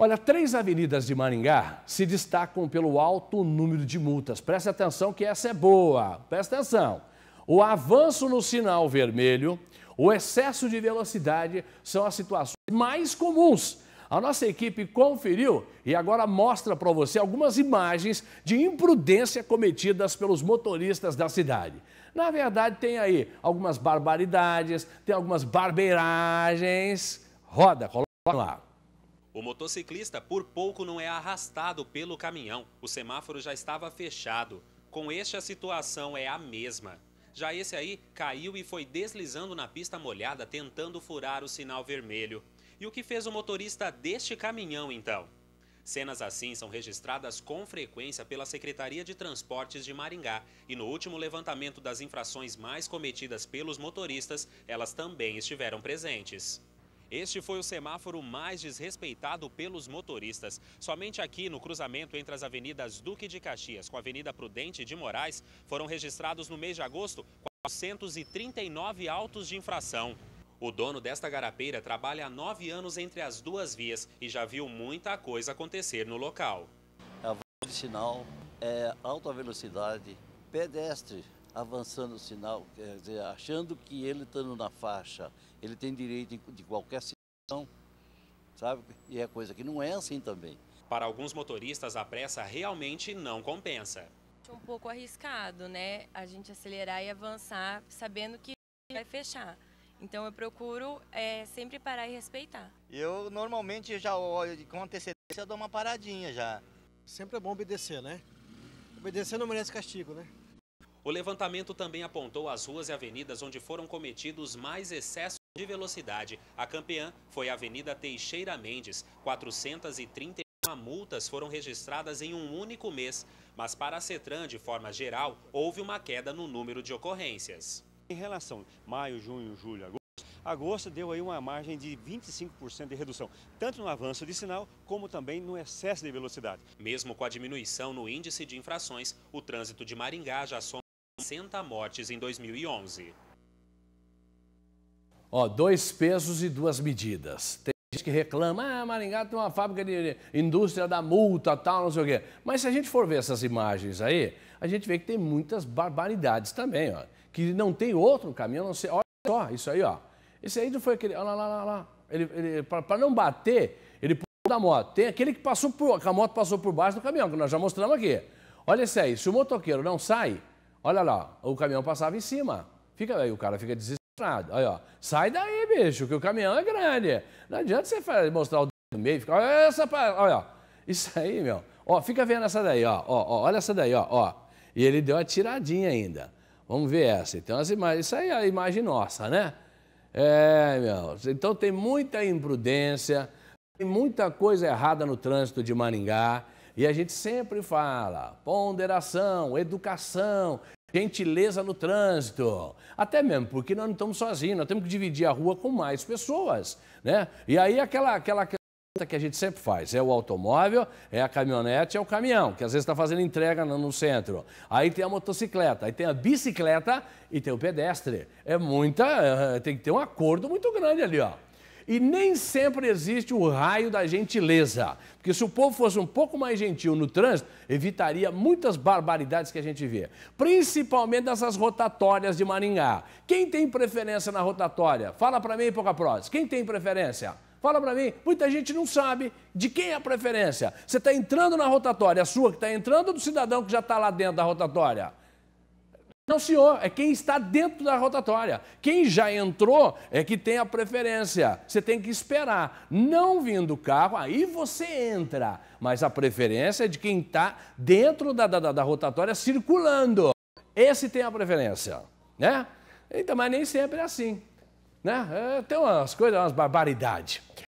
Olha, três avenidas de Maringá se destacam pelo alto número de multas. Preste atenção que essa é boa. Preste atenção. O avanço no sinal vermelho, o excesso de velocidade são as situações mais comuns. A nossa equipe conferiu e agora mostra para você algumas imagens de imprudência cometidas pelos motoristas da cidade. Na verdade, tem aí algumas barbaridades, tem algumas barbeiragens. Roda, coloca lá. O motociclista por pouco não é arrastado pelo caminhão, o semáforo já estava fechado. Com este, a situação é a mesma. Já esse aí caiu e foi deslizando na pista molhada, tentando furar o sinal vermelho. E o que fez o motorista deste caminhão então? Cenas assim são registradas com frequência pela Secretaria de Transportes de Maringá e no último levantamento das infrações mais cometidas pelos motoristas, elas também estiveram presentes. Este foi o semáforo mais desrespeitado pelos motoristas. Somente aqui, no cruzamento entre as avenidas Duque de Caxias com a Avenida Prudente de Moraes, foram registrados no mês de agosto 439 autos de infração. O dono desta garapeira trabalha há nove anos entre as duas vias e já viu muita coisa acontecer no local. É a de sinal, é alta velocidade, pedestre, avançando o sinal, quer dizer, achando que ele estando na faixa, ele tem direito de qualquer situação, sabe? E é coisa que não é assim também. Para alguns motoristas, a pressa realmente não compensa. É um pouco arriscado, né? A gente acelerar e avançar sabendo que vai fechar. Então eu procuro é, sempre parar e respeitar. Eu normalmente já olho com antecedência, dou uma paradinha já. Sempre é bom obedecer, né? Obedecer não merece castigo, né? O levantamento também apontou as ruas e avenidas onde foram cometidos mais excessos de velocidade. A campeã foi a Avenida Teixeira Mendes, 430 multas foram registradas em um único mês, mas para a CETRAN, de forma geral, houve uma queda no número de ocorrências. Em relação a maio, junho, julho, agosto, agosto deu aí uma margem de 25% de redução, tanto no avanço de sinal como também no excesso de velocidade. Mesmo com a diminuição no índice de infrações, o trânsito de Maringá já soma 60 mortes em 2011. Ó, dois pesos e duas medidas. Tem gente que reclama, ah, Maringá tem uma fábrica de indústria da multa, tal, não sei o quê. Mas se a gente for ver essas imagens aí, a gente vê que tem muitas barbaridades também, ó. Que não tem outro caminho, não sei. Olha só, isso aí, ó. Esse aí não foi aquele. Olha lá, lá, lá, lá. Ele, ele, para não bater, ele pulou da moto. Tem aquele que passou por. Que a moto passou por baixo do caminhão, que nós já mostramos aqui. Olha isso aí. Se o motoqueiro não sai, Olha lá, o caminhão passava em cima. Fica aí, o cara fica desesperado. Olha, ó, sai daí, bicho, que o caminhão é grande. Não adianta você mostrar o dedo no meio, olha essa, olha, isso aí, meu. Ó, fica vendo essa daí, ó, ó, olha essa daí, ó, ó. E ele deu uma tiradinha ainda. Vamos ver essa. Então, as imagens, isso aí é a imagem nossa, né? É, meu. Então tem muita imprudência, tem muita coisa errada no trânsito de Maringá. E a gente sempre fala ponderação, educação, gentileza no trânsito. Até mesmo porque nós não estamos sozinhos, nós temos que dividir a rua com mais pessoas, né? E aí aquela aquela que a gente sempre faz, é o automóvel, é a caminhonete, é o caminhão, que às vezes está fazendo entrega no centro. Aí tem a motocicleta, aí tem a bicicleta e tem o pedestre. É muita, eh, tem que ter um acordo muito grande ali, ó. E nem sempre existe o raio da gentileza. Porque se o povo fosse um pouco mais gentil no trânsito, evitaria muitas barbaridades que a gente vê. Principalmente nessas rotatórias de Maringá. Quem tem preferência na rotatória? Fala para mim, Pouca Prós. Quem tem preferência? Fala para mim, muita gente não sabe de quem é a preferência. Você está entrando na rotatória, a sua que está entrando ou do cidadão que já está lá dentro da rotatória? Não, senhor, é quem está dentro da rotatória. Quem já entrou é que tem a preferência. Você tem que esperar. Não vindo o carro, aí você entra. Mas a preferência é de quem está dentro da, da, da rotatória circulando. Esse tem a preferência, né? Então, mas nem sempre é assim, né? É, tem umas coisas, umas barbaridades.